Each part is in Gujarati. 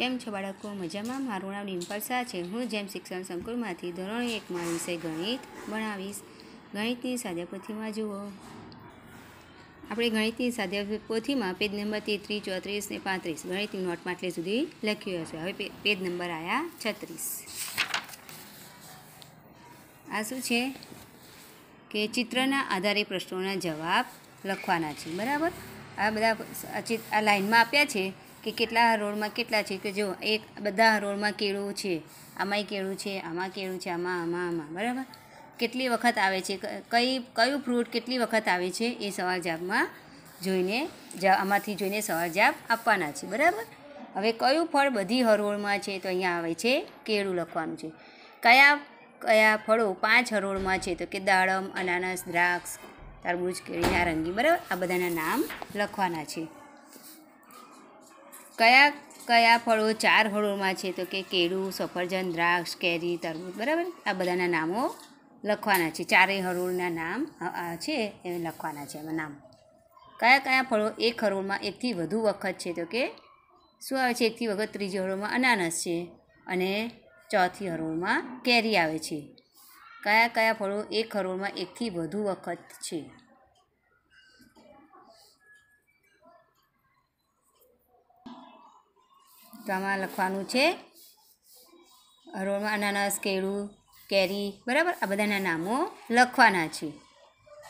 કેમ છો બાળકો મજામાં મારું નામ ડિમ્પલ શાહ છે હું જેમ શિક્ષણ સંકુલમાંથી ધોરણ એકમાં વિષય ગણિત ભણાવીશ ગણિતની સાદા પોથીમાં જુઓ આપણે ગણિતની સાદા પોથીમાં પેજ નંબર તેત્રીસ ચોત્રીસ ને પાંત્રીસ ગણિતની નોટમાં એટલે સુધી લખ્યું હશે હવે પેજ નંબર આવ્યા છત્રીસ આ શું છે કે ચિત્રના આધારે પ્રશ્નોના જવાબ લખવાના છે બરાબર આ બધા આ લાઇનમાં આપ્યા છે કે કેટલા હરોળમાં કેટલા છે કે જો એક બધા હરોળમાં કેળું છે આમાંય કેળું છે આમાં કેળું છે આમાં આમાં આમાં બરાબર કેટલી વખત આવે છે કઈ કયું ફ્રૂટ કેટલી વખત આવે છે એ સવાર જાપમાં જોઈને આમાંથી જોઈને સવાર જાપ આપવાના છે બરાબર હવે કયું ફળ બધી હરોળમાં છે તો અહીંયા આવે છે કેળું લખવાનું છે કયા કયા ફળો પાંચ હરોળમાં છે તો કે દાડમ અનાનસ દ્રાક્ષ તરબૂચ કેળી નારંગી બરાબર આ બધાના નામ લખવાના છે કયા કયા ફળો ચાર ફળોમાં છે તો કે કેળું સફરજન દ્રાક્ષ કેરી તરબૂજ બરાબર આ બધાના નામો લખવાના છે ચારેય હરોળના નામ છે એ લખવાના છે એમાં નામ કયા કયા ફળો એક હરોળમાં એકથી વધુ વખત છે તો કે શું આવે છે એકથી વખત ત્રીજી હરોળમાં અનાનસ છે અને ચોથી હરોળમાં કેરી આવે છે કયા કયા ફળો એક હરોળમાં એકથી વધુ વખત છે તો લખવાનું છે હરોળમાં અનાનસ કેળું કેરી બરાબર આ બધાના નામો લખવાના છે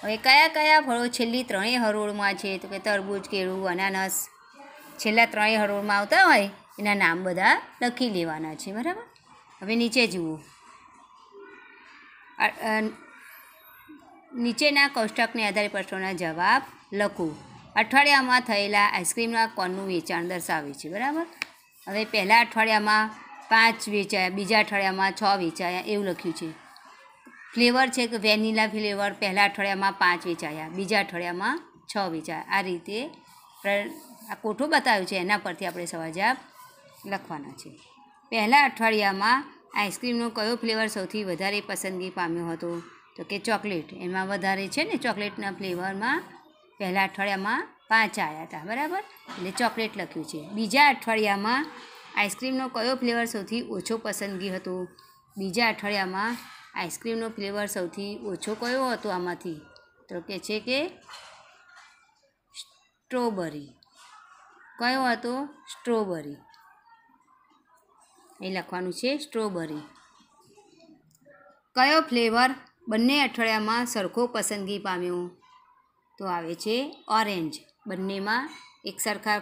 હવે કયા કયા ફળો છેલ્લી ત્રણેય હરોળમાં છે તો કે તરબૂજ કેળું અનાનસ છેલ્લા ત્રણેય હરોળમાં આવતા હોય એના નામ બધા લખી લેવાના છે બરાબર હવે નીચે જુઓ નીચેના કોષ્ટકને આધારે પ્રશ્નોના જવાબ લખો અઠવાડિયામાં થયેલા આઈસ્ક્રીમના કોનનું વેચાણ દર્શાવે છે બરાબર હવે પહેલાં અઠવાડિયામાં પાંચ વેચાયા બીજા અઠવાડિયામાં છ વેચાયા એવું લખ્યું છે ફ્લેવર છે કે વેનિલા ફ્લેવર પહેલાં અઠવાડિયામાં પાંચ વેચાયા બીજા અઠવાડિયામાં છ વેચાયા આ રીતે આ કોઠો બતાવ્યું છે એના પરથી આપણે સવા જવાબ લખવાના છે પહેલાં અઠવાડિયામાં આઈસ્ક્રીમનો કયો ફ્લેવર સૌથી વધારે પસંદગી પામ્યો હતો તો કે ચોકલેટ એમાં વધારે છે ને ચોકલેટના ફ્લેવરમાં પહેલાં અઠવાડિયામાં પાંચ આવ્યા હતા બરાબર એટલે ચોકલેટ લખ્યું છે બીજા અઠવાડિયામાં આઈસ્ક્રીમનો કયો ફ્લેવર સૌથી ઓછો પસંદગી હતો બીજા અઠવાડિયામાં આઈસ્ક્રીમનો ફ્લેવર સૌથી ઓછો કયો હતો આમાંથી તો કે છે કે સ્ટ્રોબરી કયો હતો સ્ટ્રોબરી એ લખવાનું છે સ્ટ્રોબરી કયો ફ્લેવર બંને અઠવાડિયામાં સરખો પસંદગી પામ્યો તો આવે છે ઓરેન્જ બંનેમાં એક સરખા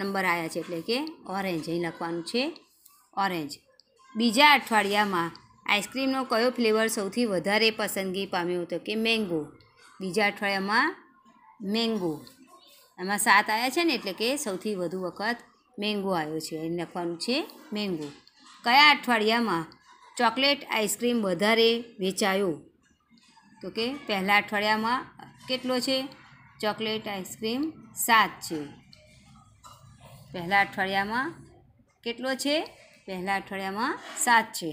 નંબર આવ્યા છે એટલે કે ઓરેન્જ અહીં લખવાનું છે ઓરેન્જ બીજા અઠવાડિયામાં આઈસ્ક્રીમનો કયો ફ્લેવર સૌથી વધારે પસંદગી પામ્યો હતો કે મેંગો બીજા અઠવાડિયામાં મેંગો એમાં સાત આવ્યા છે ને એટલે કે સૌથી વધુ વખત મેંગો આવ્યો છે અહીં લખવાનું છે મેંગો કયા અઠવાડિયામાં ચોકલેટ આઈસ્ક્રીમ વધારે વેચાયો તો કે પહેલાં અઠવાડિયામાં કેટલો છે ચોકલેટ આઈસક્રીમ સાત છે પહેલાં અઠવાડિયામાં કેટલો છે પહેલાં અઠવાડિયામાં સાત છે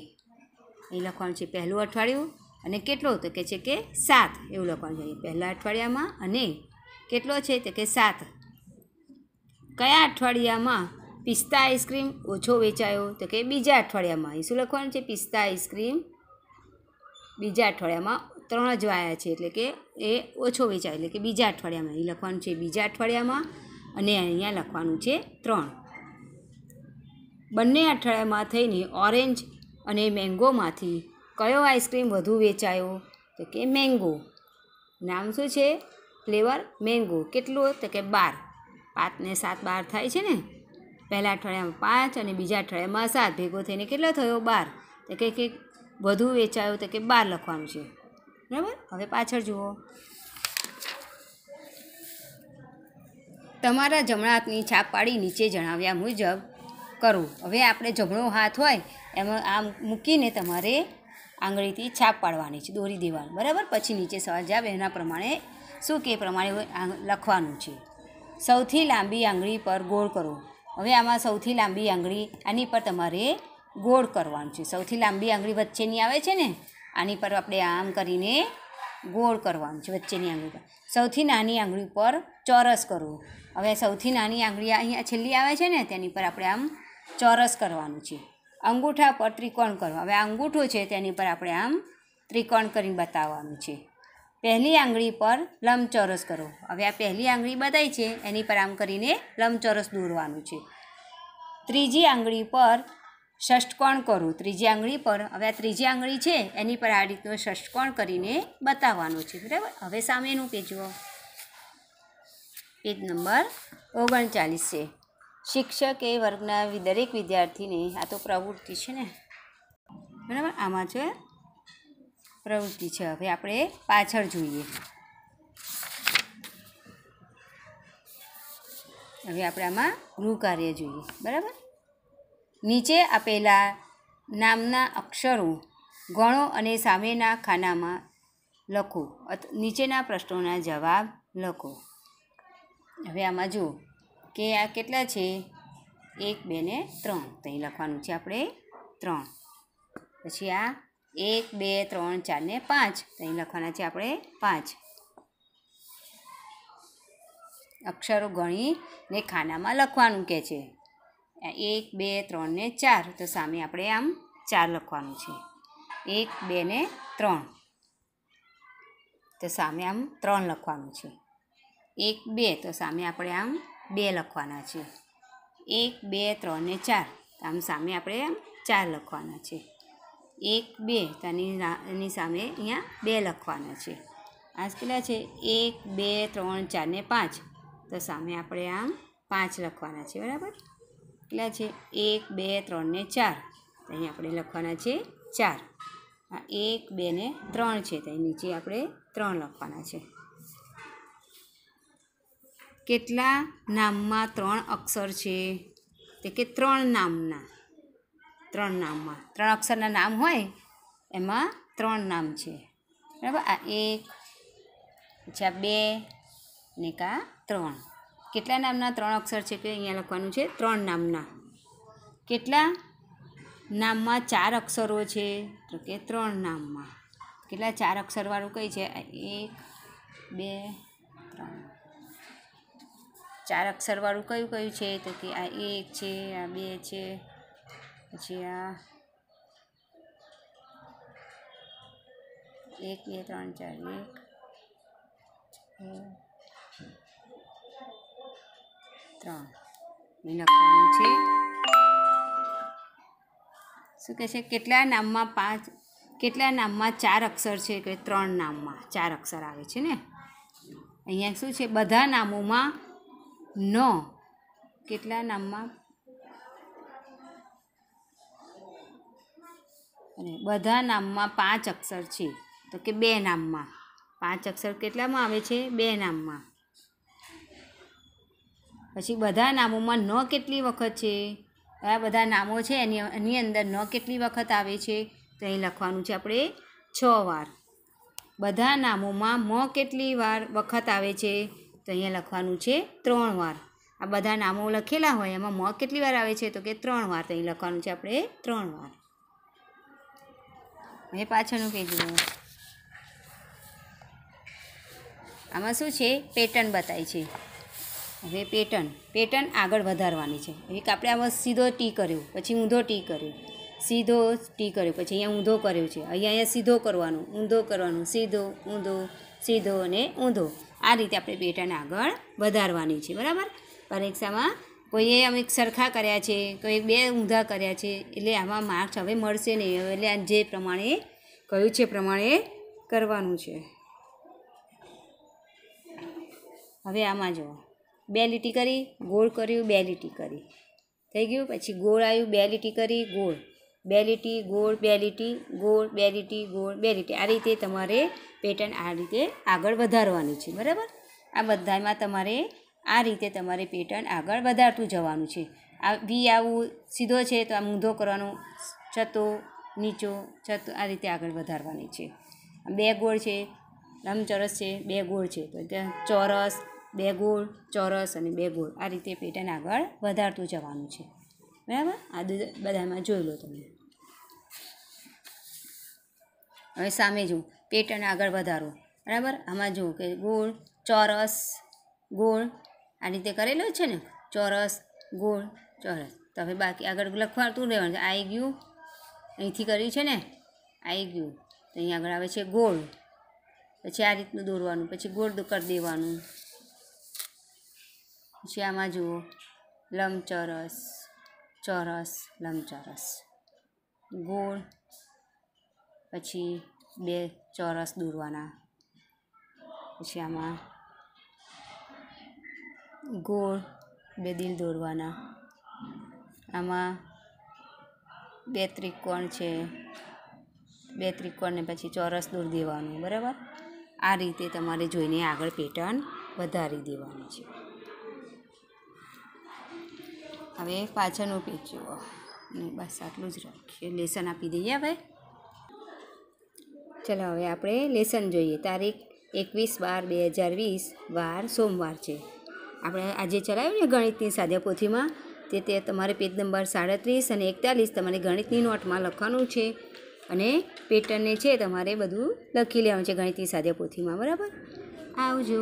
એ લખવાનું છે પહેલું અઠવાડિયું અને કેટલો તો કે છે કે સાત એવું લખવાનું છે પહેલાં અઠવાડિયામાં અને કેટલો છે તો કે સાત કયા અઠવાડિયામાં પિસ્તા આઈસ્ક્રીમ ઓછો વેચાયો તો કે બીજા અઠવાડિયામાં એ શું લખવાનું છે પિસ્તા આઈસક્રીમ બીજા અઠવાડિયામાં ત્રણ જ વાયા છે એટલે કે એ ઓછો વેચાય એટલે કે બીજા અઠવાડિયામાં અહીં લખવાનું છે બીજા અઠવાડિયામાં અને અહીંયા લખવાનું છે ત્રણ બંને અઠવાડિયામાં થઈને ઓરેન્જ અને મેંગોમાંથી કયો આઈસ્ક્રીમ વધુ વેચાયો તો કે મેંગો નામ શું છે ફ્લેવર મેંગો કેટલો તો કે બાર પાંચને સાત બાર થાય છે ને પહેલાં અઠવાડિયામાં પાંચ અને બીજા અઠવાડિયામાં સાત ભેગો થઈને કેટલો થયો બાર તો કે વધુ વેચાયો તો કે બાર લખવાનું છે બરાબર હવે પાછળ જુઓ તમારા જમણા હાથની છાપ પાડી નીચે જણાવ્યા મુજબ કરો હવે આપણે જમણો હાથ હોય એમાં આમ મૂકીને તમારે આંગળીથી છાપ પાડવાની છે દોરી દેવાનું બરાબર પછી નીચે સવાલ આવે એના પ્રમાણે શું કે પ્રમાણે લખવાનું છે સૌથી લાંબી આંગળી પર ગોળ કરો હવે આમાં સૌથી લાંબી આંગળી આની પર તમારે ગોળ કરવાનું છે સૌથી લાંબી આંગળી વચ્ચેની આવે છે ને આની પર આપણે આમ કરીને ગોળ કરવાનું છે વચ્ચેની આંગળી પર સૌથી નાની આંગળી પર ચોરસ કરવું હવે સૌથી નાની આંગળી અહીંયા છેલ્લી આવે છે ને તેની પર આપણે આમ ચોરસ કરવાનું છે અંગૂઠા પર ત્રિકોણ કરવું હવે આ અંગૂઠો છે તેની પર આપણે આમ ત્રિકોણ કરીને બતાવવાનું છે પહેલી આંગળી પર લંબચોરસ કરો હવે આ પહેલી આંગળી બતાવી છે એની પર આમ કરીને લંબચોરસ દોરવાનું છે ત્રીજી આંગળી પર ષષ્ટકોણ કરું ત્રીજી આંગળી પર હવે આ ત્રીજી આંગળી છે એની પર આ રીતનો ષષ્ટકોણ કરીને બતાવવાનો છે બરાબર હવે સામેનું પેજ જુઓ પેજ નંબર ઓગણચાલીસ છે શિક્ષક એ વર્ગના દરેક વિદ્યાર્થીને આ તો પ્રવૃત્તિ છે ને બરાબર આમાં છે પ્રવૃત્તિ છે હવે આપણે પાછળ જોઈએ હવે આપણે આમાં ગૃહ કાર્ય જોઈએ બરાબર નીચે આપેલા નામના અક્ષરો ગણો અને સામેના ખાનામાં લખો નીચેના પ્રશ્નોના જવાબ લખો હવે આમાં જુઓ કે આ કેટલા છે એક બે ને ત્રણ તો અહીં લખવાનું છે આપણે ત્રણ પછી આ એક બે ત્રણ ચાર ને પાંચ તો અહીં લખવાના છે આપણે પાંચ અક્ષરો ગણીને ખાનામાં લખવાનું કે છે એક બે ત્રણ ને ચાર તો સામે આપણે આમ ચાર લખવાનું છે એક બે ને ત્રણ તો સામે આમ ત્રણ લખવાનું છે એક બે તો સામે આપણે આમ બે લખવાના છે એક બે ત્રણ ને ચાર આમ સામે આપણે આમ ચાર લખવાના છે એક બે તો એની સામે અહીંયા બે લખવાના છે આ કેટલા છે એક બે ત્રણ ચાર ને પાંચ તો સામે આપણે આમ પાંચ લખવાના છે બરાબર કેટલા છે એક બે ત્રણને ચાર તો અહીં આપણે લખવાના છે ચાર આ એક બે ને ત્રણ છે તો નીચે આપણે ત્રણ લખવાના છે કેટલા નામમાં ત્રણ અક્ષર છે તે કે ત્રણ નામના ત્રણ નામમાં ત્રણ અક્ષરના નામ હોય એમાં ત્રણ નામ છે બરાબર આ એક પછી આ બે ને કા ત્રણ કેટલા નામના ત્રણ અક્ષર છે કે અહીંયા લખવાનું છે ત્રણ નામના કેટલા નામમાં ચાર અક્ષરો છે તો કે ત્રણ નામમાં કેટલા ચાર અક્ષરવાળું કઈ છે એક બે ત્રણ ચાર અક્ષરવાળું કયું કયું છે તો કે આ એક છે આ બે છે પછી આ એક બે ત્રણ ચાર એક ત્રણ લખવાનું છે શું કહે છે કેટલા નામમાં પાંચ કેટલા નામમાં ચાર અક્ષર છે કે ત્રણ નામમાં ચાર અક્ષર આવે છે ને અહીંયા શું છે બધા નામોમાં ન કેટલા નામમાં અને બધા નામમાં પાંચ અક્ષર છે તો કે બે નામમાં પાંચ અક્ષર કેટલામાં આવે છે બે નામમાં પછી બધા નામોમાં ન કેટલી વખત છે આ બધા નામો છે એની એની અંદર ન કેટલી વખત આવે છે તો અહીં લખવાનું છે આપણે છ વાર બધા નામોમાં મ કેટલી વાર વખત આવે છે તો અહીંયા લખવાનું છે ત્રણ વાર આ બધા નામો લખેલા હોય એમાં મ કેટલી વાર આવે છે તો કે ત્રણ વાર તો અહીં લખવાનું છે આપણે ત્રણ વાર હવે પાછળનું કહેજો આમાં શું છે પેટર્ન બતાવી છે હવે પેટર્ન પેટર્ન આગળ વધારવાની છે એક આપણે આ સીધો ટી કર્યો પછી ઊંધો ટી કર્યો સીધો ટી કર્યો પછી અહીંયા ઊંધો કર્યો છે અહીંયા અહીંયા સીધો કરવાનો ઊંધો કરવાનો સીધો ઊંધો સીધો અને ઊંધો આ રીતે આપણે પેટર્ન આગળ વધારવાની છે બરાબર પરીક્ષામાં કોઈએ અમે સરખા કર્યા છે કોઈ બે ઊંધા કર્યા છે એટલે આમાં માર્ક્સ હવે મળશે નહીં એટલે આ જે પ્રમાણે કહ્યું છે પ્રમાણે કરવાનું છે હવે આમાં જુઓ બે લીટી કરી ગોળ કર્યું બે લીટી કરી થઈ ગયું પછી ગોળ આવ્યું બે લીટી કરી ગોળ બે લીટી ગોળ બે લીટી ગોળ બે લીટી ગોળ બે લીટી આ રીતે તમારે પેટર્ન આ રીતે આગળ વધારવાની છે બરાબર આ બધામાં તમારે આ રીતે તમારે પેટર્ન આગળ વધારતું જવાનું છે આ વી આવું સીધો છે તો આ મૂંધો કરવાનો છતો નીચો છતો આ રીતે આગળ વધારવાની છે બે ગોળ છે લંબચોરસ છે બે ગોળ છે તો ચોરસ બે ગોળ ચોરસ અને બે ગોળ આ રીતે પેટર્ન આગળ વધારતું જવાનું છે બરાબર આ બધામાં જોઈ લો તમે હવે સામે જુઓ પેટર્ન આગળ વધારો બરાબર આમાં જુઓ કે ગોળ ચોરસ ગોળ આ રીતે કરેલો છે ને ચોરસ ગોળ ચોરસ તો હવે બાકી આગળ લખવાતું રહેવાનું આવી ગયું અહીંથી કર્યું છે ને આવી ગયું તો અહીં આગળ આવે છે ગોળ પછી આ રીતનું દોરવાનું પછી ગોળ કરી દેવાનું પછી આમાં જુઓ લંબચોરસ ચોરસ લંબચોરસ ગોળ પછી બે ચોરસ દોરવાના પછી આમાં ગોળ બે દિલ દોરવાના આમાં બે ત્રિકોણ છે બે ત્રિકોણને પછી ચોરસ દોર દેવાનું બરાબર આ રીતે તમારે જોઈને આગળ પેટર્ન વધારી દેવાની છે હવે પાછળનું પેજ જુઓ ને બસ આટલું જ રાખીએ લેસન આપી દઈએ હવે ચલો હવે આપણે લેસન જોઈએ તારીખ એકવીસ બાર બે હજાર વીસ બાર સોમવાર છે આપણે આજે ચલાવ્યું ને ગણિતની સાધ્ય પોથીમાં તે તે તમારે પેજ નંબર સાડત્રીસ અને એકતાલીસ તમારે ગણિતની નોટમાં લખવાનું છે અને પેટર્નને છે તમારે બધું લખી લેવાનું છે ગણિતની સાધ્ય પોથીમાં બરાબર આવજો